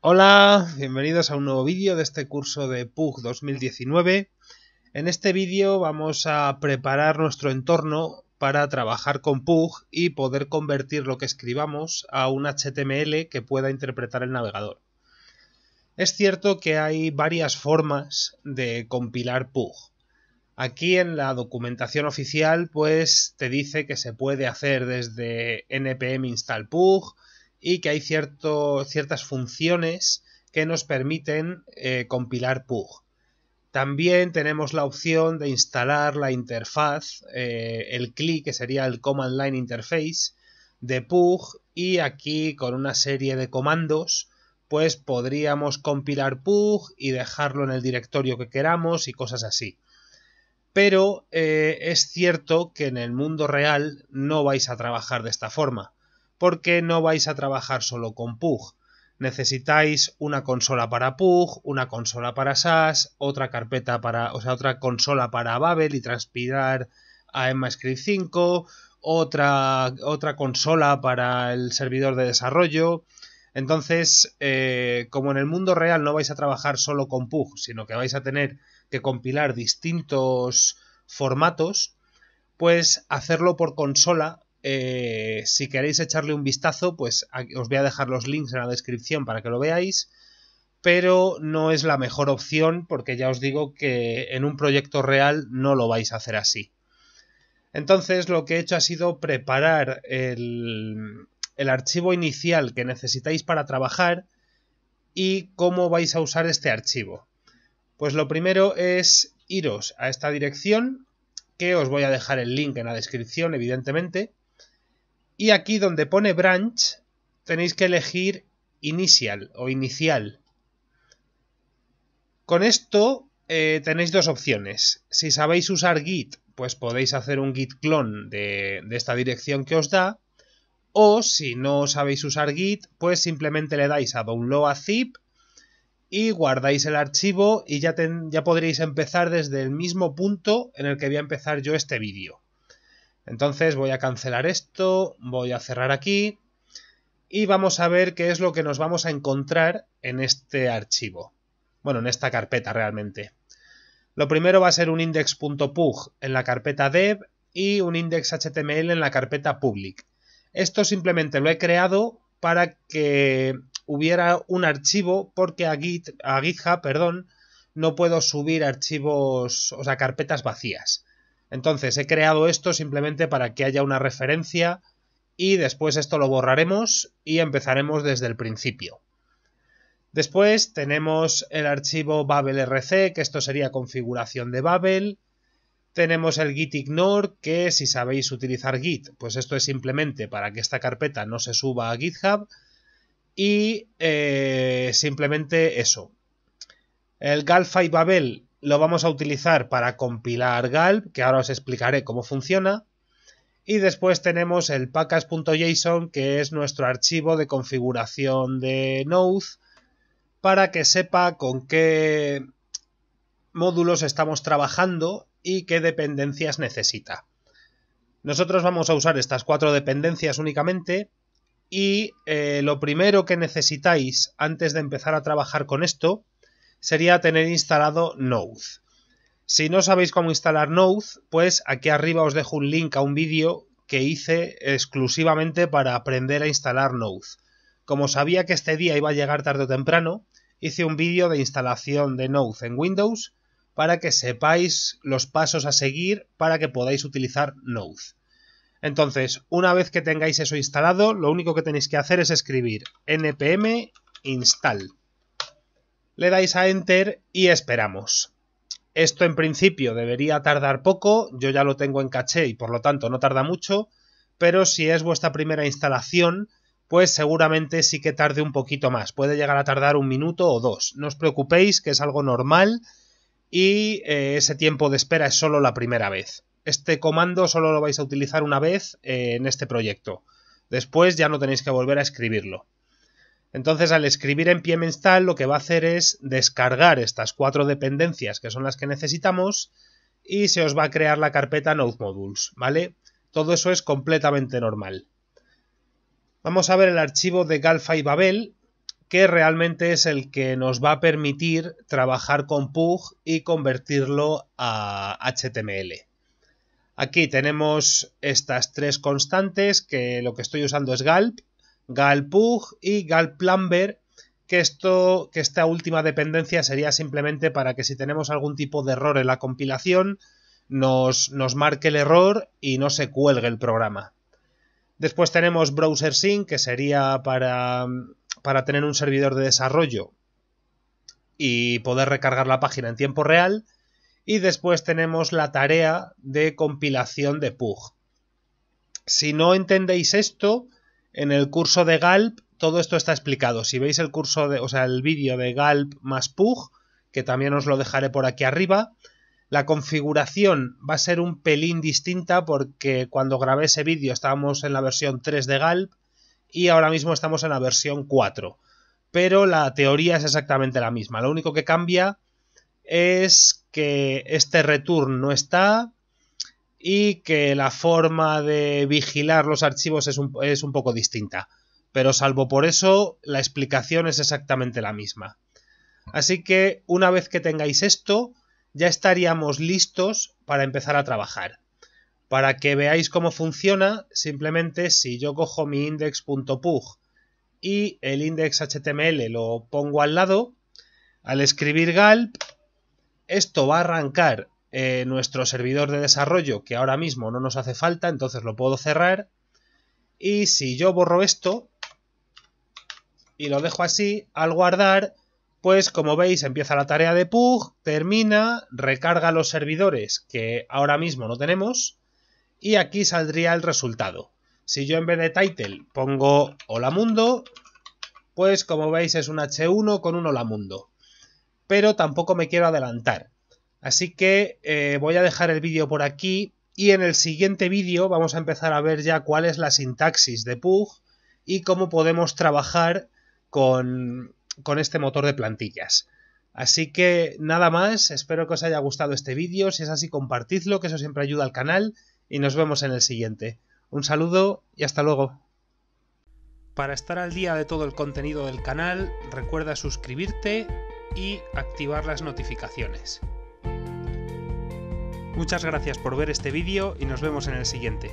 Hola, bienvenidos a un nuevo vídeo de este curso de PUG 2019. En este vídeo vamos a preparar nuestro entorno para trabajar con PUG y poder convertir lo que escribamos a un HTML que pueda interpretar el navegador. Es cierto que hay varias formas de compilar PUG. Aquí en la documentación oficial pues te dice que se puede hacer desde npm install pug, y que hay cierto, ciertas funciones que nos permiten eh, compilar Pug. También tenemos la opción de instalar la interfaz, eh, el CLI, que sería el Command Line Interface de Pug, y aquí con una serie de comandos, pues podríamos compilar Pug y dejarlo en el directorio que queramos y cosas así. Pero eh, es cierto que en el mundo real no vais a trabajar de esta forma porque no vais a trabajar solo con Pug. Necesitáis una consola para Pug, una consola para SAS, otra carpeta para, o sea, otra consola para Babel y transpirar a EmmaScript 5, otra, otra consola para el servidor de desarrollo. Entonces, eh, como en el mundo real no vais a trabajar solo con Pug, sino que vais a tener que compilar distintos formatos, pues hacerlo por consola eh, si queréis echarle un vistazo, pues os voy a dejar los links en la descripción para que lo veáis. Pero no es la mejor opción porque ya os digo que en un proyecto real no lo vais a hacer así. Entonces lo que he hecho ha sido preparar el, el archivo inicial que necesitáis para trabajar y cómo vais a usar este archivo. Pues lo primero es iros a esta dirección, que os voy a dejar el link en la descripción, evidentemente, y aquí donde pone branch tenéis que elegir initial o inicial. Con esto eh, tenéis dos opciones. Si sabéis usar git, pues podéis hacer un git clone de, esta dirección que os da. O si no sabéis usar git, pues simplemente le dais a download a zip y guardáis el archivo y ya, ya podréis empezar desde el mismo punto en el que voy a empezar yo este vídeo. Entonces voy a cancelar esto, voy a cerrar aquí y vamos a ver qué es lo que nos vamos a encontrar en este archivo. Bueno, en esta carpeta realmente. Lo primero va a ser un index.pug en la carpeta dev y un index.html en la carpeta public. Esto simplemente lo he creado para que hubiera un archivo porque a, Git, a GitHub perdón, no puedo subir archivos, o sea, carpetas vacías. Entonces he creado esto simplemente para que haya una referencia y después esto lo borraremos y empezaremos desde el principio. Después tenemos el archivo babelrc, que esto sería configuración de Babel. Tenemos el gitignore, que si sabéis utilizar git, pues esto es simplemente para que esta carpeta no se suba a GitHub. Y eh, simplemente eso. El y Babel lo vamos a utilizar para compilar Gulp, que ahora os explicaré cómo funciona. Y después tenemos el package.json, que es nuestro archivo de configuración de Node, para que sepa con qué módulos estamos trabajando y qué dependencias necesita. Nosotros vamos a usar estas cuatro dependencias únicamente y eh, lo primero que necesitáis antes de empezar a trabajar con esto sería tener instalado Node. Si no sabéis cómo instalar Node, pues aquí arriba os dejo un link a un vídeo que hice exclusivamente para aprender a instalar Node. Como sabía que este día iba a llegar tarde o temprano, hice un vídeo de instalación de Node en Windows para que sepáis los pasos a seguir para que podáis utilizar Node. Entonces, una vez que tengáis eso instalado, lo único que tenéis que hacer es escribir npm install le dais a Enter y esperamos. Esto en principio debería tardar poco, yo ya lo tengo en caché y por lo tanto no tarda mucho, pero si es vuestra primera instalación, pues seguramente sí que tarde un poquito más, puede llegar a tardar un minuto o dos. No os preocupéis que es algo normal y eh, ese tiempo de espera es solo la primera vez. Este comando solo lo vais a utilizar una vez eh, en este proyecto. Después ya no tenéis que volver a escribirlo. Entonces, al escribir en install lo que va a hacer es descargar estas cuatro dependencias que son las que necesitamos y se os va a crear la carpeta node_modules, ¿vale? Todo eso es completamente normal. Vamos a ver el archivo de Galfa y Babel, que realmente es el que nos va a permitir trabajar con Pug y convertirlo a HTML. Aquí tenemos estas tres constantes, que lo que estoy usando es Galp, Galpug y Galplumber, que, esto, que esta última dependencia sería simplemente para que si tenemos algún tipo de error en la compilación, nos, marque el error y no se cuelgue el programa. Después tenemos BROWSERSYNC que sería para, para tener un servidor de desarrollo y poder recargar la página en tiempo real. Y después tenemos la tarea de compilación de PUG. Si no entendéis esto, en el curso de Galp todo esto está explicado. Si veis el curso de, o sea, el vídeo de Galp más Pug, que también os lo dejaré por aquí arriba, la configuración va a ser un pelín distinta porque cuando grabé ese vídeo estábamos en la versión 3 de Galp y ahora mismo estamos en la versión 4. Pero la teoría es exactamente la misma. Lo único que cambia es que este return no está, y que la forma de vigilar los archivos es un, poco distinta. Pero salvo por eso, la explicación es exactamente la misma. Así que una vez que tengáis esto, ya estaríamos listos para empezar a trabajar. Para que veáis cómo funciona, simplemente si yo cojo mi index.pug y el index.html lo pongo al lado, al escribir galp, esto va a arrancar eh, nuestro servidor de desarrollo, que ahora mismo no nos hace falta, entonces lo puedo cerrar. Y si yo borro esto y lo dejo así, al guardar, pues como veis empieza la tarea de pug, termina, recarga los servidores que ahora mismo no tenemos y aquí saldría el resultado. Si yo en vez de title pongo hola mundo, pues como veis es un H1 con un hola mundo. Pero tampoco me quiero adelantar. Así que eh, voy a dejar el vídeo por aquí y en el siguiente vídeo vamos a empezar a ver ya cuál es la sintaxis de Pug y cómo podemos trabajar con, con este motor de plantillas. Así que nada más, espero que os haya gustado este vídeo, si es así compartidlo, que eso siempre ayuda al canal y nos vemos en el siguiente. Un saludo y hasta luego. Para estar al día de todo el contenido del canal, recuerda suscribirte y activar las notificaciones. Muchas gracias por ver este vídeo y nos vemos en el siguiente.